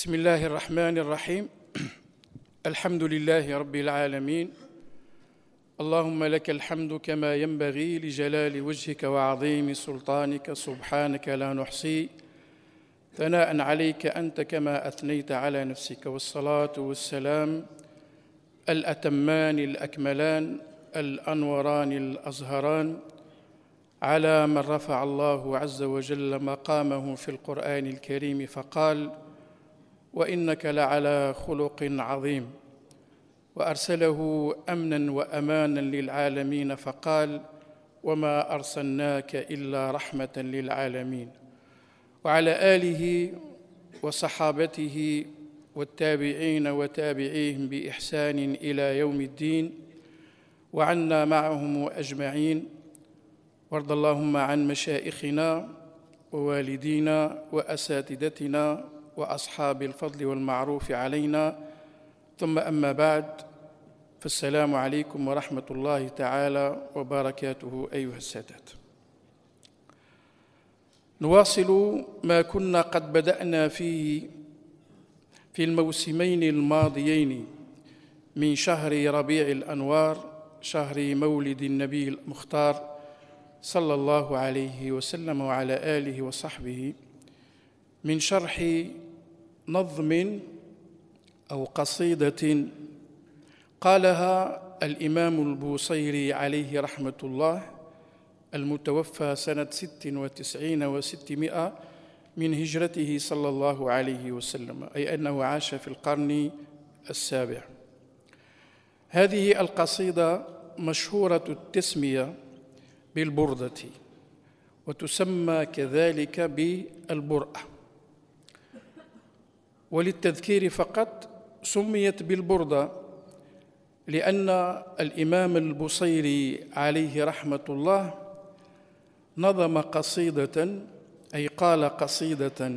بسم الله الرحمن الرحيم الحمد لله رب العالمين اللهم لك الحمد كما ينبغي لجلال وجهك وعظيم سلطانك سبحانك لا نحصي ثناء عليك انت كما اثنيت على نفسك والصلاه والسلام الاتمان الاكملان الانوران الازهران على من رفع الله عز وجل مقامه في القران الكريم فقال وانك لعلى خلق عظيم وارسله امنا وامانا للعالمين فقال وما ارسلناك الا رحمه للعالمين وعلى اله وصحابته والتابعين وتابعيهم باحسان الى يوم الدين وعنا معهم اجمعين وارض اللهم عن مشائخنا ووالدينا واساتذتنا وأصحاب الفضل والمعروف علينا ثم أما بعد فالسلام عليكم ورحمة الله تعالى وبركاته أيها السادات نواصل ما كنا قد بدأنا فيه في الموسمين الماضيين من شهر ربيع الأنوار شهر مولد النبي المختار صلى الله عليه وسلم وعلى آله وصحبه من شرح نظم أو قصيدة قالها الإمام البوصيري عليه رحمة الله المتوفى سنة ست وتسعين وستمائة من هجرته صلى الله عليه وسلم أي أنه عاش في القرن السابع هذه القصيدة مشهورة التسمية بالبردة وتسمى كذلك بالبرأة وللتذكير فقط سميت بالبردة لأن الإمام البصيري عليه رحمة الله نظم قصيدة أي قال قصيدة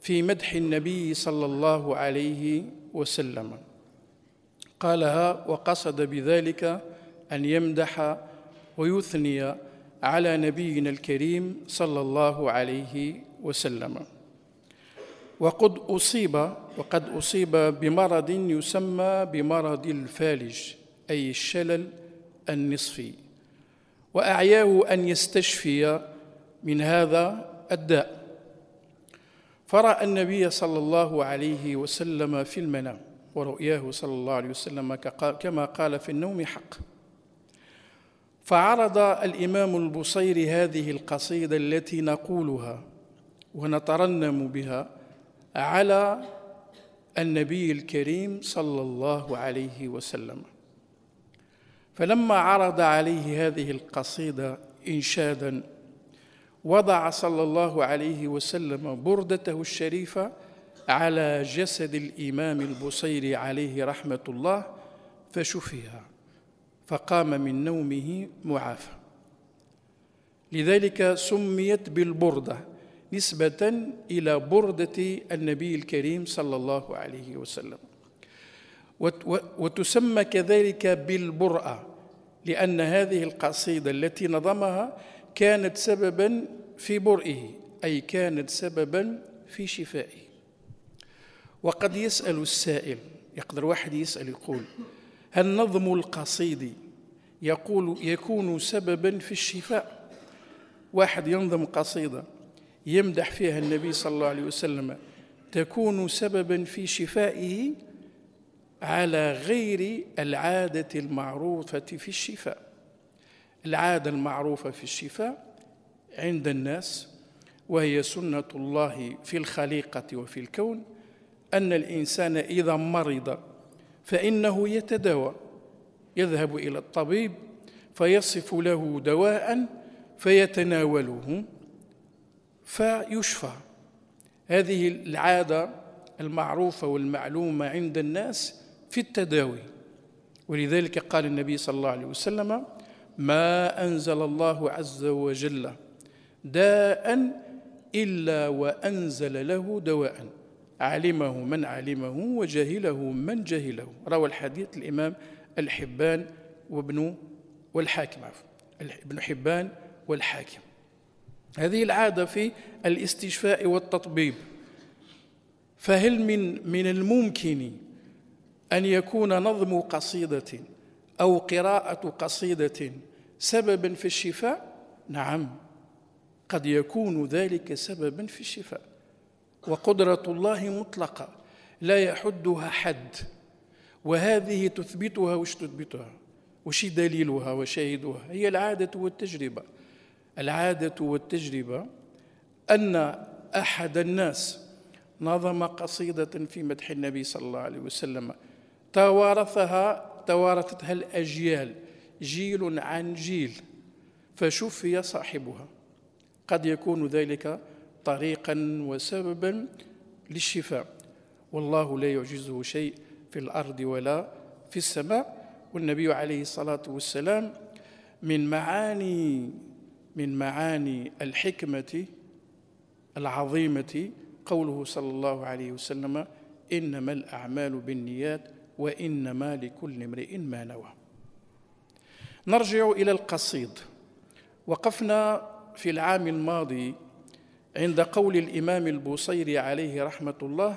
في مدح النبي صلى الله عليه وسلم قالها وقصد بذلك أن يمدح ويثني على نبينا الكريم صلى الله عليه وسلم وقد أصيب وقد أصيب بمرض يسمى بمرض الفالج أي الشلل النصفي وأعياه أن يستشفي من هذا الداء فرأى النبي صلى الله عليه وسلم في المنام ورؤياه صلى الله عليه وسلم كما قال في النوم حق فعرض الإمام البصيري هذه القصيدة التي نقولها ونترنم بها على النبي الكريم صلى الله عليه وسلم فلما عرض عليه هذه القصيده انشادا وضع صلى الله عليه وسلم بردته الشريفه على جسد الامام البصيري عليه رحمه الله فشفيها فقام من نومه معافى لذلك سميت بالبرده نسبة إلى بردة النبي الكريم صلى الله عليه وسلم وتسمى كذلك بالبرأة لأن هذه القصيدة التي نظمها كانت سببا في برئه أي كانت سببا في شفائه وقد يسأل السائل يقدر واحد يسأل يقول هل نظم القصيدي يقول يكون سببا في الشفاء واحد ينظم قصيده يمدح فيها النبي صلى الله عليه وسلم تكون سببا في شفائه على غير العادة المعروفة في الشفاء العادة المعروفة في الشفاء عند الناس وهي سنة الله في الخليقة وفي الكون أن الإنسان إذا مرض فإنه يتداوى يذهب إلى الطبيب فيصف له دواء فيتناوله فيشفى هذه العادة المعروفة والمعلومة عند الناس في التداوي ولذلك قال النبي صلى الله عليه وسلم ما أنزل الله عز وجل داء إلا وأنزل له دواء علمه من علمه وجهله من جهله روى الحديث الإمام الحبان وابن والحاكم عفوا ابن حبان والحاكم هذه العادة في الاستشفاء والتطبيب فهل من من الممكن أن يكون نظم قصيدة أو قراءة قصيدة سببا في الشفاء؟ نعم قد يكون ذلك سببا في الشفاء وقدرة الله مطلقة لا يحدها حد وهذه تثبتها وش تثبتها وش دليلها وشاهدها هي العادة والتجربة العادة والتجربة أن أحد الناس نظم قصيدة في مدح النبي صلى الله عليه وسلم توارثها توارثتها الأجيال جيل عن جيل فشفي صاحبها قد يكون ذلك طريقا وسببا للشفاء والله لا يعجزه شيء في الأرض ولا في السماء والنبي عليه الصلاة والسلام من معاني من معاني الحكمة العظيمة قوله صلى الله عليه وسلم إنما الأعمال بالنيات وإنما لكل امرئ ما نوى نرجع إلى القصيد وقفنا في العام الماضي عند قول الإمام البوصيري عليه رحمة الله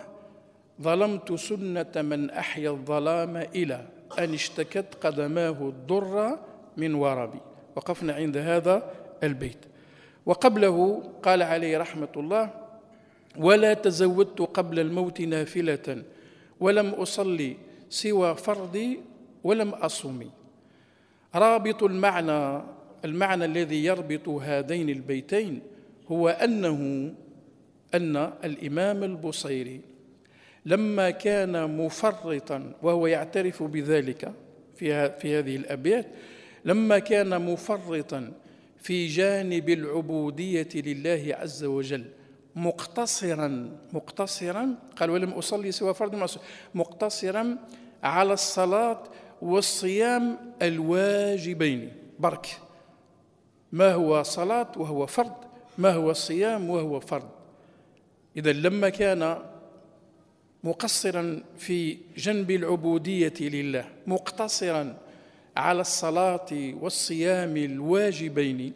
ظلمت سنة من أحيا الظلام إلى أن اشتكت قدماه الضر من وربي وقفنا عند هذا البيت وقبله قال عليه رحمة الله ولا تزودت قبل الموت نافلة ولم أصلي سوى فرضي ولم أصم رابط المعنى المعنى الذي يربط هذين البيتين هو أنه أن الإمام البصيري لما كان مفرطا وهو يعترف بذلك في هذه الأبيات لما كان مفرطا في جانب العبودية لله عز وجل مقتصرا مقتصرا قال ولم أصلي سوى فرض مقتصرا على الصلاة والصيام الواجبين برك ما هو صلاة وهو فرض ما هو صيام وهو فرض إذا لما كان مقصرا في جنب العبودية لله مقتصرا على الصلاة والصيام الواجبين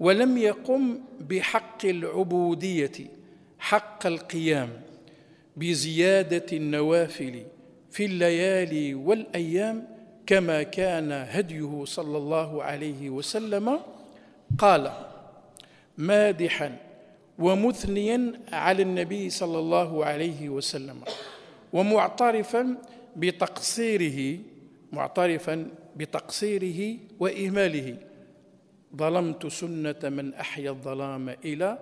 ولم يقم بحق العبودية حق القيام بزيادة النوافل في الليالي والأيام كما كان هديه صلى الله عليه وسلم قال مادحا ومثنيا على النبي صلى الله عليه وسلم ومعترفا بتقصيره معترفا بتقصيره وإهماله ظلمت سنة من أحيا الظلام إلى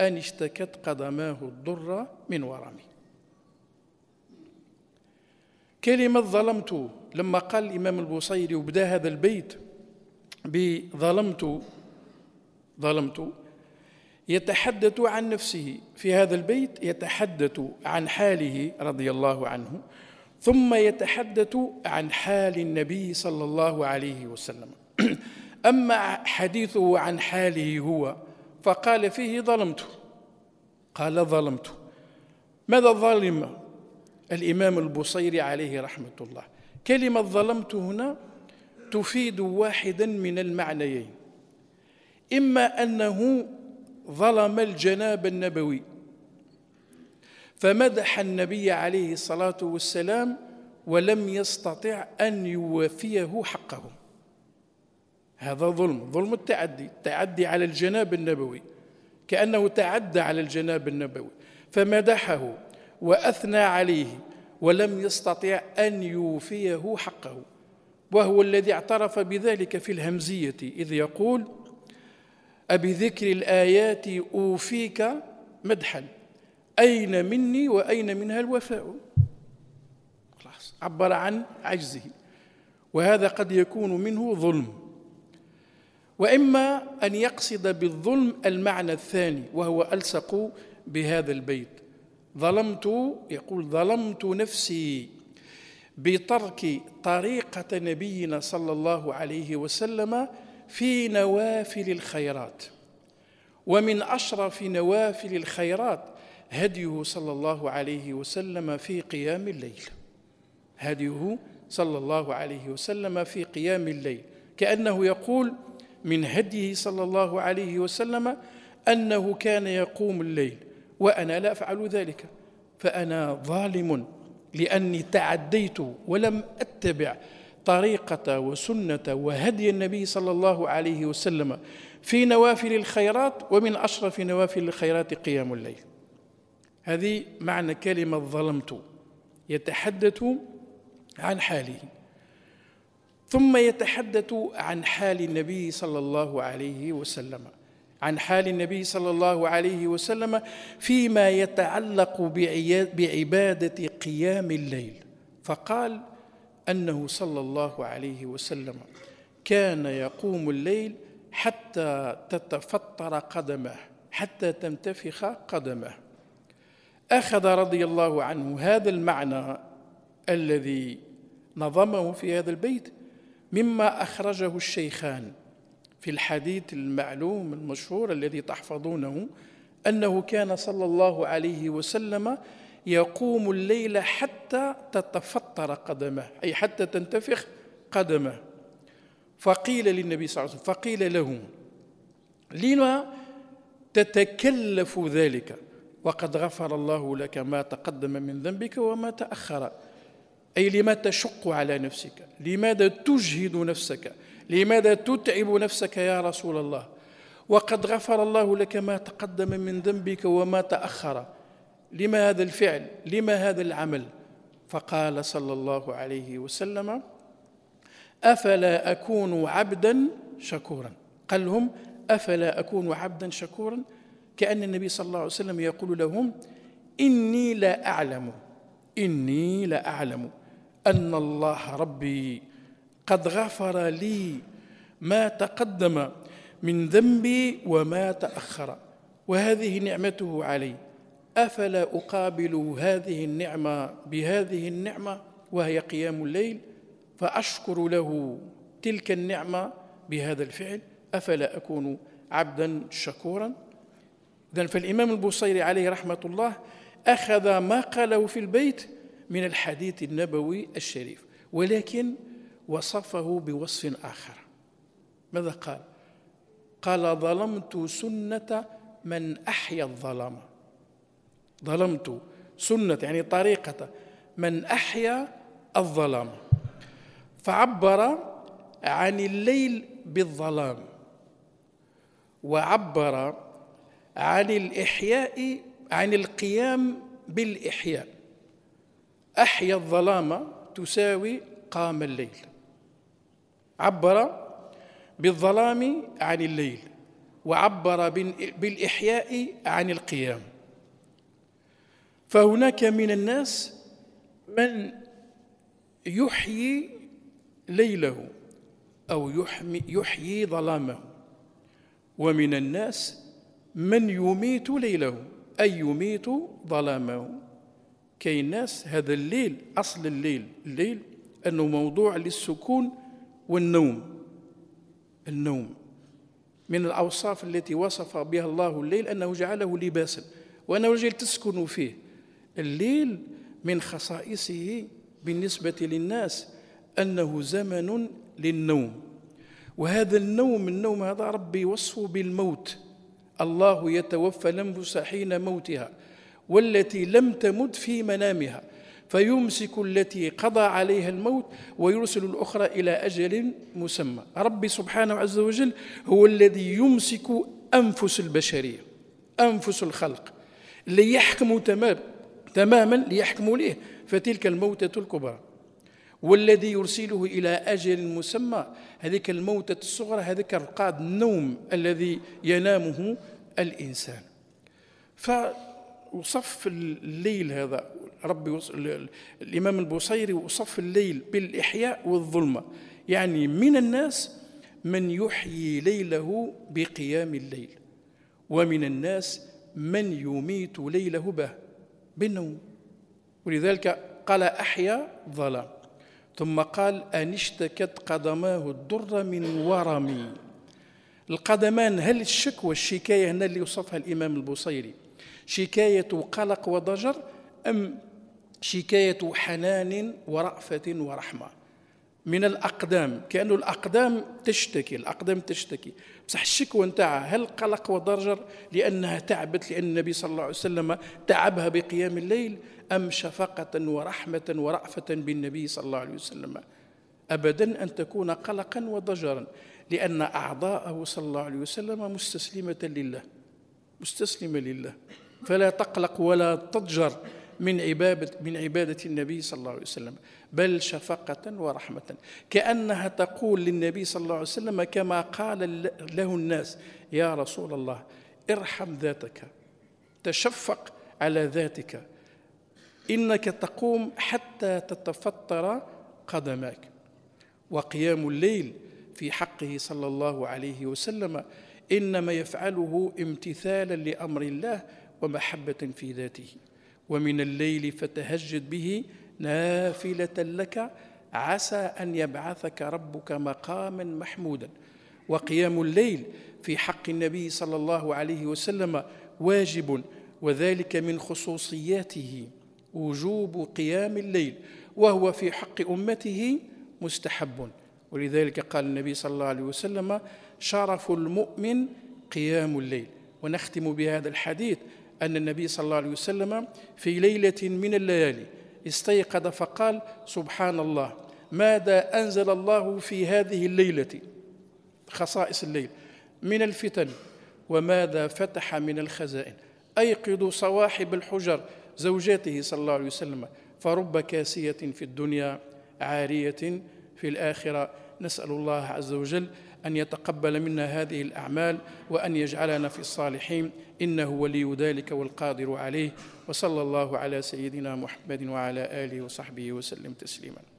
أن اشتكت قدماه الضر من ورمي كلمة ظلمت لما قال الإمام البوصيري وبدا هذا البيت بظلمت ظلمت يتحدث عن نفسه في هذا البيت يتحدث عن حاله رضي الله عنه ثم يتحدث عن حال النبي صلى الله عليه وسلم أما حديثه عن حاله هو فقال فيه ظلمته قال ظلمته ماذا ظلم الإمام البصيري عليه رحمة الله كلمة ظلمت هنا تفيد واحدا من المعنيين إما أنه ظلم الجناب النبوي فمدح النبي عليه الصلاة والسلام ولم يستطع أن يوافيه حقه هذا ظلم ظلم التعدي التعدي على الجناب النبوي كأنه تعدى على الجناب النبوي فمدحه وأثنى عليه ولم يستطع أن يوفيه حقه وهو الذي اعترف بذلك في الهمزية إذ يقول أبذكر الآيات أوفيك مدحا أين مني وأين منها الوفاء خلاص عبر عن عجزه وهذا قد يكون منه ظلم وإما أن يقصد بالظلم المعنى الثاني وهو ألصق بهذا البيت ظلمت يقول ظلمت نفسي بترك طريقة نبينا صلى الله عليه وسلم في نوافل الخيرات ومن أشرف نوافل الخيرات هديه صلى الله عليه وسلم في قيام الليل هديه صلى الله عليه وسلم في قيام الليل كأنه يقول من هديه صلى الله عليه وسلم أنه كان يقوم الليل وأنا لا أفعل ذلك فأنا ظالم لأني تعديت ولم أتبع طريقة وسنة وهدي النبي صلى الله عليه وسلم في نوافل الخيرات ومن أشرف نوافل الخيرات قيام الليل هذه معنى كلمة ظلمت يتحدث عن حاله ثم يتحدث عن حال النبي صلى الله عليه وسلم عن حال النبي صلى الله عليه وسلم فيما يتعلق بعبادة قيام الليل فقال أنه صلى الله عليه وسلم كان يقوم الليل حتى تتفطر قدمه حتى تنتفخ قدمه أخذ رضي الله عنه هذا المعنى الذي نظمه في هذا البيت مما أخرجه الشيخان في الحديث المعلوم المشهور الذي تحفظونه أنه كان صلى الله عليه وسلم يقوم الليل حتى تتفطر قدمه أي حتى تنتفخ قدمه فقيل للنبي صلى الله عليه وسلم فقيل له لما تتكلف ذلك وقد غفر الله لك ما تقدم من ذنبك وما تأخر أي لما تشق على نفسك لماذا تجهد نفسك لماذا تتعب نفسك يا رسول الله وقد غفر الله لك ما تقدم من ذنبك وما تأخر لما هذا الفعل لما هذا العمل فقال صلى الله عليه وسلم أفلا أكون عبدا شكورا قال لهم أفلا أكون عبدا شكورا كأن النبي صلى الله عليه وسلم يقول لهم إني لا أعلم إني لا أعلم أن الله ربي قد غفر لي ما تقدم من ذنبي وما تأخر وهذه نعمته علي أفلا أقابل هذه النعمة بهذه النعمة وهي قيام الليل فأشكر له تلك النعمة بهذا الفعل أفلا أكون عبدا شكورا إذا فالإمام البوصيري عليه رحمة الله أخذ ما قاله في البيت من الحديث النبوي الشريف ولكن وصفه بوصف آخر ماذا قال؟ قال ظلمت سنة من أحيا الظلام ظلمت سنة يعني طريقة من أحيا الظلام فعبر عن الليل بالظلام وعبر عن الإحياء عن القيام بالإحياء أحيا الظلام تساوي قام الليل عبر بالظلام عن الليل وعبر بالإحياء عن القيام فهناك من الناس من يحيي ليله أو يحيي ظلامه ومن الناس من يميت ليله أي يميت ظلامه كاين ناس هذا الليل أصل الليل الليل أنه موضوع للسكون والنوم النوم من الأوصاف التي وصف بها الله الليل أنه جعله لباسا وأنه رجل تسكن فيه الليل من خصائصه بالنسبة للناس أنه زمن للنوم وهذا النوم النوم هذا ربي وصفه بالموت الله يتوفى الأنفس حين موتها والتي لم تمت في منامها فيمسك التي قضى عليها الموت ويرسل الأخرى إلى أجل مسمى ربي سبحانه عز وجل هو الذي يمسك أنفس البشرية أنفس الخلق ليحكموا تمام تماما ليحكموا ليه فتلك الموتة الكبرى والذي يرسله إلى أجل مسمى هذيك الموتة الصغرى هذيك رقاد النوم الذي ينامه الإنسان فوصف الليل هذا ربي الإمام البوصيري وصف الليل بالإحياء والظلمة يعني من الناس من يحيي ليله بقيام الليل ومن الناس من يميت ليله به بالنوم ولذلك قال أحيا ظلام ثم قال أن اشتكت قدماه الدر من ورمي القدمان هل الشكوى الشكاية هنا اللي وصفها الإمام البوصيري شكاية قلق وضجر أم شكاية حنان ورأفة ورحمة من الأقدام كأنه الأقدام تشتكي الأقدام تشتكي بصح الشكوى نتاعها هل قلق وضجر لأنها تعبت لأن النبي صلى الله عليه وسلم تعبها بقيام الليل أم شفقة ورحمة ورأفة بالنبي صلى الله عليه وسلم أبدا أن تكون قلقا وضجرا لأن أعضاءه صلى الله عليه وسلم مستسلمة لله مستسلمة لله فلا تقلق ولا تضجر من عبادة من عبادة النبي صلى الله عليه وسلم بل شفقة ورحمة كأنها تقول للنبي صلى الله عليه وسلم كما قال له الناس يا رسول الله ارحم ذاتك تشفق على ذاتك إنك تقوم حتى تتفطر قدماك وقيام الليل في حقه صلى الله عليه وسلم إنما يفعله امتثالا لأمر الله ومحبة في ذاته ومن الليل فتهجد به نافلة لك عسى أن يبعثك ربك مقاما محمودا وقيام الليل في حق النبي صلى الله عليه وسلم واجب وذلك من خصوصياته وجوب قيام الليل وهو في حق أمته مستحب ولذلك قال النبي صلى الله عليه وسلم شرف المؤمن قيام الليل ونختم بهذا الحديث أن النبي صلى الله عليه وسلم في ليلة من الليالي استيقظ فقال سبحان الله ماذا أنزل الله في هذه الليلة خصائص الليل من الفتن وماذا فتح من الخزائن أيقظوا صواحب الحجر زوجاته صلى الله عليه وسلم فرب كاسية في الدنيا عارية في الآخرة نسأل الله عز وجل أن يتقبل منا هذه الأعمال وأن يجعلنا في الصالحين إنه ولي ذلك والقادر عليه وصلى الله على سيدنا محمد وعلى آله وصحبه وسلم تسليماً